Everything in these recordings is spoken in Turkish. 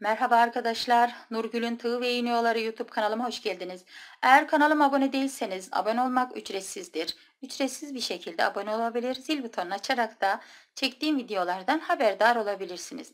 Merhaba arkadaşlar, Nurgül'ün Tığ ve İğneoları YouTube kanalıma hoş geldiniz. Eğer kanalıma abone değilseniz abone olmak ücretsizdir. Ücretsiz bir şekilde abone olabilir, zil butonunu açarak da çektiğim videolardan haberdar olabilirsiniz.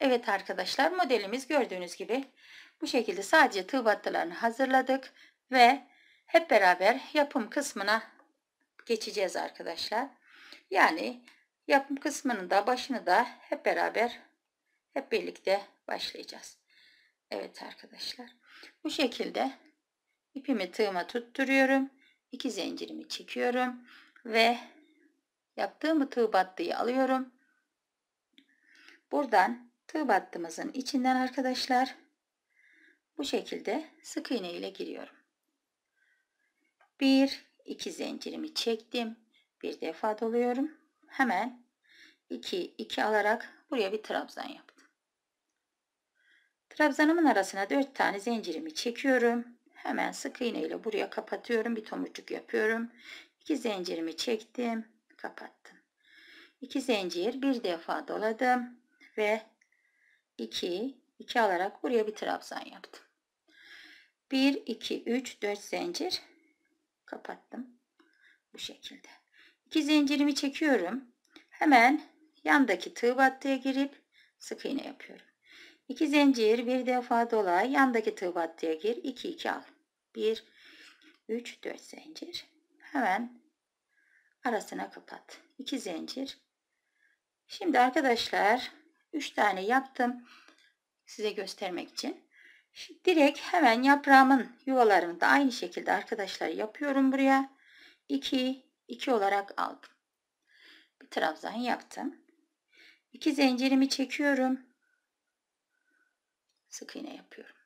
Evet arkadaşlar, modelimiz gördüğünüz gibi bu şekilde sadece tığ battılarını hazırladık ve hep beraber yapım kısmına geçeceğiz arkadaşlar. Yani yapım kısmını da başını da hep beraber hep birlikte başlayacağız. Evet arkadaşlar. Bu şekilde ipimi tığıma tutturuyorum. iki zincirimi çekiyorum ve yaptığım tığ battıyı alıyorum. Buradan tığ battımızın içinden arkadaşlar bu şekilde sık iğne ile giriyorum. Bir, iki zincirimi çektim. Bir defa doluyorum. Hemen iki, iki alarak buraya bir trabzan yap. Trabzanımın arasına 4 tane zincirimi çekiyorum. Hemen sık iğne ile buraya kapatıyorum. Bir tomurcuk yapıyorum. 2 zincirimi çektim. Kapattım. 2 zincir bir defa doladım. Ve 2, 2 alarak buraya bir trabzan yaptım. 1, 2, 3, 4 zincir kapattım. Bu şekilde. 2 zincirimi çekiyorum. Hemen yandaki tığ battıya girip sık iğne yapıyorum. 2 zincir bir defa dola yandaki tığ battıya gir 2 2 al 1 3 4 zincir hemen arasına kapat 2 zincir şimdi arkadaşlar 3 tane yaptım size göstermek için şimdi direkt hemen yaprağımın yuvalarını da aynı şekilde arkadaşlar yapıyorum buraya 2 2 olarak aldım bir trabzan yaptım 2 zincirimi çekiyorum sık iğne yapıyorum.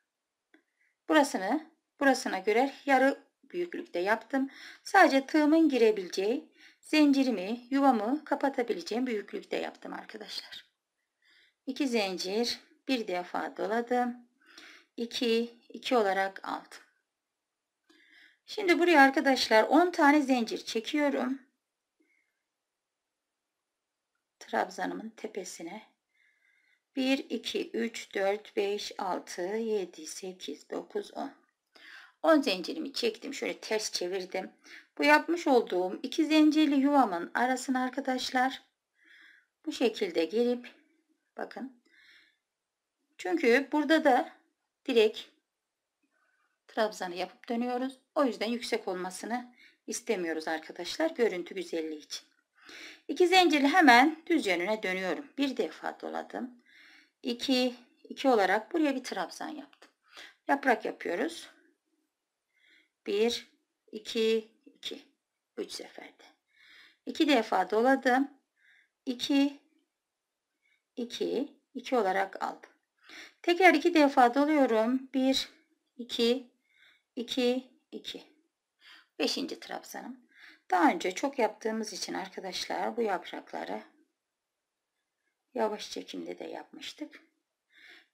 Burasını burasına göre yarı büyüklükte yaptım. Sadece tığımın girebileceği zincirimi yuvamı kapatabileceğim büyüklükte yaptım arkadaşlar. 2 zincir bir defa doladım. 2 2 olarak aldım. Şimdi buraya arkadaşlar 10 tane zincir çekiyorum. Trabzanımın tepesine 1, 2, 3, 4, 5, 6, 7, 8, 9, 10. 10 zincirimi çektim. Şöyle ters çevirdim. Bu yapmış olduğum iki zincirli yuvamın arasını arkadaşlar bu şekilde gelip bakın. Çünkü burada da direkt trabzanı yapıp dönüyoruz. O yüzden yüksek olmasını istemiyoruz arkadaşlar. Görüntü güzelliği için. İki zincirli hemen düz yönüne dönüyorum. Bir defa doladım. 2, 2 olarak buraya bir trabzan yaptım. Yaprak yapıyoruz. 1, 2, 2. 3 seferde. 2 defa doladım. 2, 2, 2 olarak aldım. Tekrar 2 defa doluyorum. 1, 2, 2, 2. 5. trabzanım. Daha önce çok yaptığımız için arkadaşlar bu yaprakları Yavaş çekimde de yapmıştık.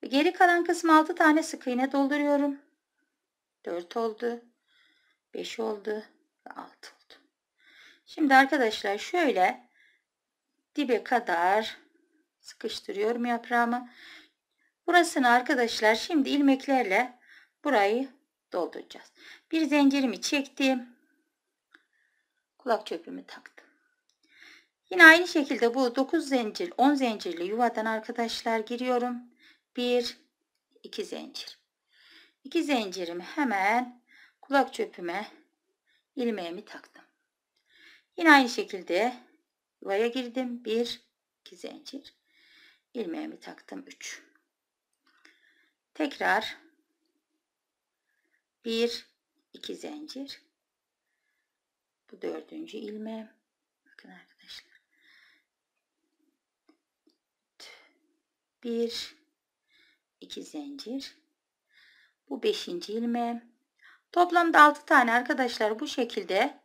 Geri kalan kısmı 6 tane sık iğne dolduruyorum. 4 oldu. 5 oldu. Ve 6 oldu. Şimdi arkadaşlar şöyle dibe kadar sıkıştırıyorum yaprağımı. Burasını arkadaşlar şimdi ilmeklerle burayı dolduracağız. Bir zincirimi çektim. Kulak çöpümü taktım. Yine aynı şekilde bu 9 zincir 10 zincirli yuvadan arkadaşlar giriyorum. 1 2 zincir. 2 zincirimi hemen kulak çöpüme ilmeğimi taktım. Yine aynı şekilde yuvaya girdim. 1 2 zincir. ilmeğimi taktım 3. Tekrar 1 2 zincir. Bu dördüncü ilmeğim. Bakın arkadaşlar. 1 2 zincir bu 5. ilmeğim toplamda 6 tane arkadaşlar bu şekilde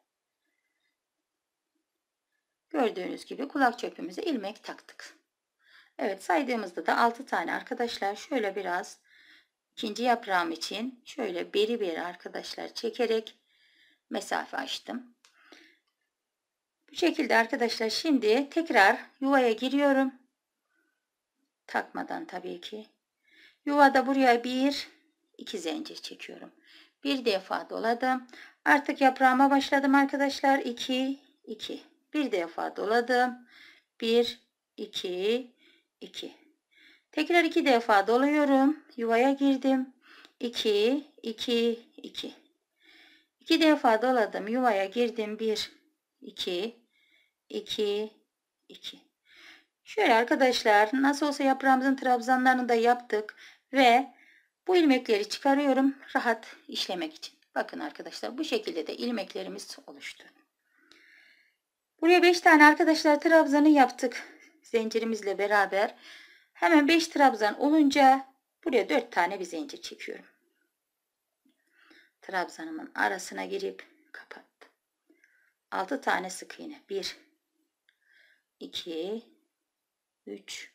gördüğünüz gibi kulak çöpümüze ilmek taktık Evet saydığımızda da 6 tane arkadaşlar şöyle biraz ikinci yaprağım için şöyle beri beri arkadaşlar çekerek mesafe açtım bu şekilde arkadaşlar şimdi tekrar yuvaya giriyorum Takmadan tabii ki. Yuvada buraya bir, iki zincir çekiyorum. Bir defa doladım. Artık yaprağıma başladım arkadaşlar. 2, 2. Bir defa doladım. 1, 2, 2. Tekrar iki defa doluyorum. Yuvaya girdim. 2, 2, 2. İki defa doladım. Yuvaya girdim. 1, 2, 2, 2. Şöyle arkadaşlar nasıl olsa yaprağımızın trabzanlarını da yaptık ve bu ilmekleri çıkarıyorum rahat işlemek için. Bakın arkadaşlar bu şekilde de ilmeklerimiz oluştu. Buraya 5 tane arkadaşlar trabzanı yaptık zincirimizle beraber. Hemen 5 trabzan olunca buraya 4 tane bir zincir çekiyorum. Trabzanımın arasına girip kapattım. 6 tane sık iğne. 1 2 3, 4,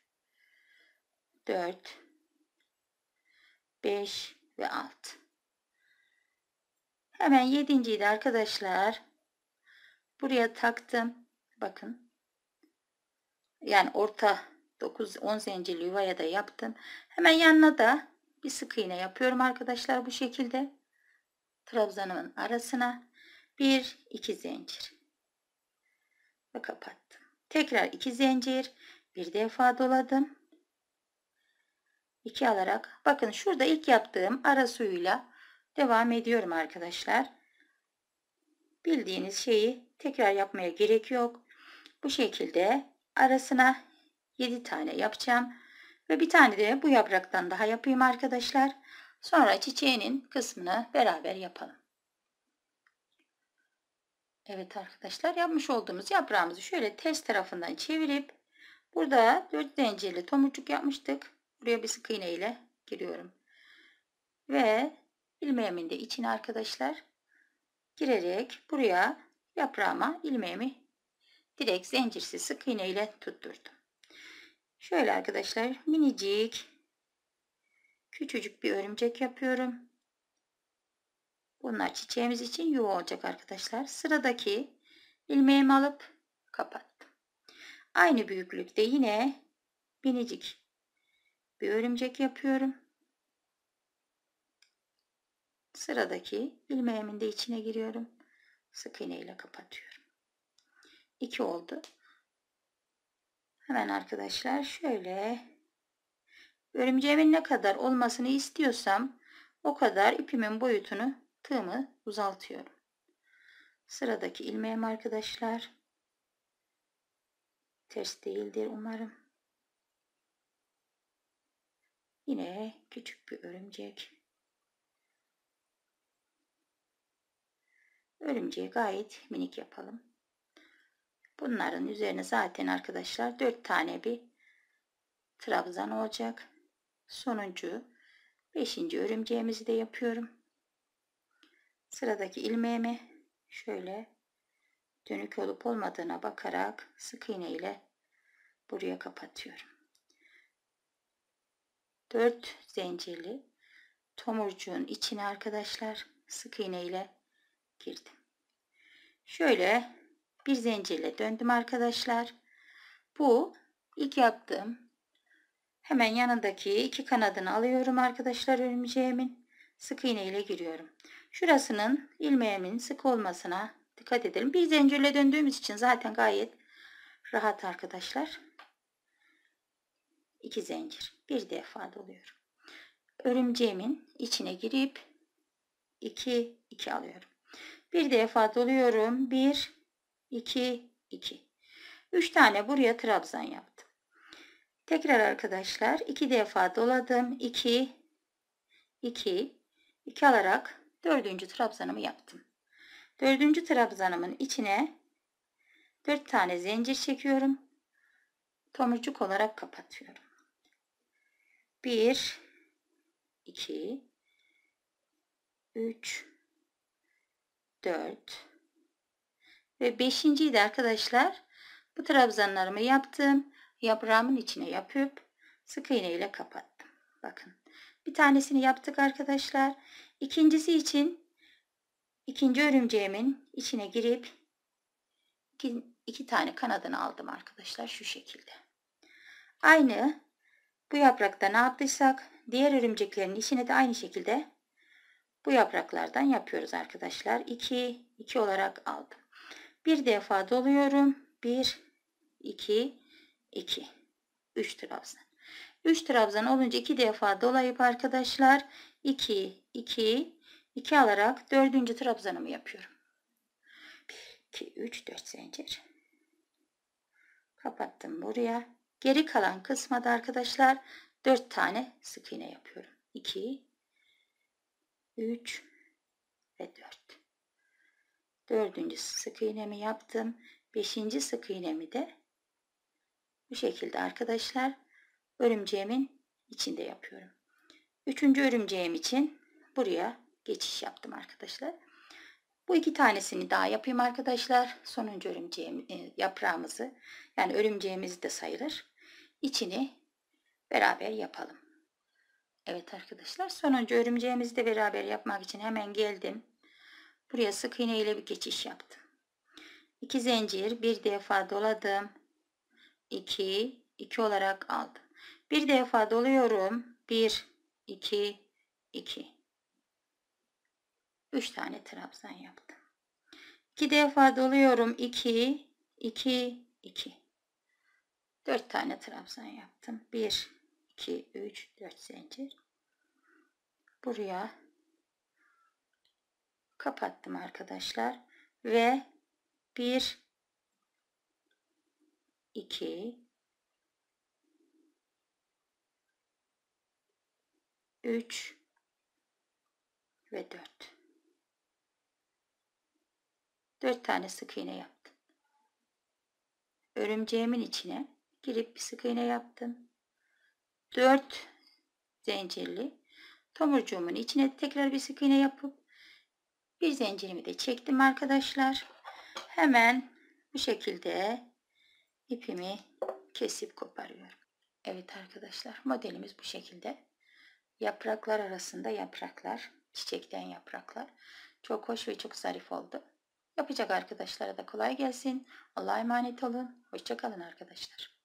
5 ve 6. Hemen yedinciyi de arkadaşlar buraya taktım. Bakın. Yani orta 9 10 zincirli yuvaya da yaptım. Hemen yanına da bir sık iğne yapıyorum arkadaşlar bu şekilde. Trabzanımın arasına 1 2 zincir ve kapattım. Tekrar 2 zincir bir defa doladım. 2 alarak bakın şurada ilk yaptığım ara suyuyla devam ediyorum arkadaşlar. Bildiğiniz şeyi tekrar yapmaya gerek yok. Bu şekilde arasına 7 tane yapacağım. Ve bir tane de bu yapraktan daha yapayım arkadaşlar. Sonra çiçeğinin kısmını beraber yapalım. Evet arkadaşlar yapmış olduğumuz yaprağımızı şöyle ters tarafından çevirip Burada 4 zincirli tomurcuk yapmıştık. Buraya bir sık iğne ile giriyorum. Ve ilmeğimin de içine arkadaşlar girerek buraya yaprağıma ilmeğimi direkt zincirsiz sık iğne ile tutturdum. Şöyle arkadaşlar minicik küçücük bir örümcek yapıyorum. Bunlar çiçeğimiz için yuva olacak arkadaşlar. Sıradaki ilmeğimi alıp kapat. Aynı büyüklükte yine minicik bir örümcek yapıyorum. Sıradaki ilmeğimin de içine giriyorum. Sık iğne ile kapatıyorum. 2 oldu. Hemen arkadaşlar şöyle örümceğimin ne kadar olmasını istiyorsam o kadar ipimin boyutunu tığımı uzaltıyorum. Sıradaki ilmeğim arkadaşlar ters değildir umarım. Yine küçük bir örümcek. Örümceği gayet minik yapalım. Bunların üzerine zaten arkadaşlar 4 tane bir trabzan olacak. Sonuncu 5. örümceğimizi de yapıyorum. Sıradaki ilmeğimi şöyle dönük olup olmadığına bakarak sık iğne ile buraya kapatıyorum. 4 zincirli tomurcuğun içine arkadaşlar sık iğne ile girdim. Şöyle bir zincirle döndüm arkadaşlar. Bu ilk yaptığım hemen yanındaki iki kanadını alıyorum arkadaşlar örümceğimin. Sık iğne ile giriyorum. Şurasının ilmeğimin sık olmasına dikkat edelim. Bir zincirle döndüğümüz için zaten gayet rahat arkadaşlar. İki zincir. Bir defa doluyorum. Örümceğimin içine girip 2 2 alıyorum. Bir defa doluyorum. 1 2 2. 3 tane buraya trabzan yaptım. Tekrar arkadaşlar 2 defa doladım. 2 2 2 alarak dördüncü trabzanımı yaptım. Dördüncü trabzanımın içine 4 tane zincir çekiyorum. Tomurcuk olarak kapatıyorum. 1 2 3 4 ve 5.yi de arkadaşlar bu trabzanlarımı yaptım. Yaprağımın içine yapıp sık iğne ile kapattım. Bakın. Bir tanesini yaptık arkadaşlar. İkincisi için ikinci örümceğimin içine girip iki, iki tane kanadını aldım arkadaşlar şu şekilde. Aynı bu yaprakta ne yaptıysak diğer örümceklerin içine de aynı şekilde bu yapraklardan yapıyoruz arkadaşlar. 2 2 olarak aldım. Bir defa doluyorum. 1 2 2 3 trabzan. 3 trabzan olunca 2 defa dolayıp arkadaşlar 2 2 2 alarak dördüncü trabzanımı yapıyorum. 1, 2, 3, 4 zincir. Kapattım buraya. Geri kalan kısma da arkadaşlar 4 tane sık iğne yapıyorum. 2, 3 ve 4. Dördüncü sık iğnemi yaptım. Beşinci sık iğnemi de bu şekilde arkadaşlar örümceğimin içinde yapıyorum. Üçüncü örümceğim için buraya geçiş yaptım arkadaşlar. Bu iki tanesini daha yapayım arkadaşlar. Sonuncu örümceğim, e, yaprağımızı yani örümceğimiz de sayılır. İçini beraber yapalım. Evet arkadaşlar sonuncu örümceğimizi de beraber yapmak için hemen geldim. Buraya sık iğne ile bir geçiş yaptım. 2 zincir bir defa doladım. 2 2 olarak aldım. Bir defa doluyorum. 1 2 2 3 tane trabzan yaptım. 2 defa doluyorum. 2, 2, 2. 4 tane trabzan yaptım. 1, 2, 3, 4 zincir. Buraya kapattım arkadaşlar. Ve 1, 2, 3 ve 4. Dört tane sık iğne yaptım. Örümceğimin içine girip bir sık iğne yaptım. Dört zincirli tomurcuğumun içine tekrar bir sık iğne yapıp bir zincirimi de çektim arkadaşlar. Hemen bu şekilde ipimi kesip koparıyorum. Evet arkadaşlar modelimiz bu şekilde. Yapraklar arasında yapraklar, çiçekten yapraklar. Çok hoş ve çok zarif oldu. Yapacak arkadaşlara da kolay gelsin. Allah'a emanet olun. Hoşçakalın arkadaşlar.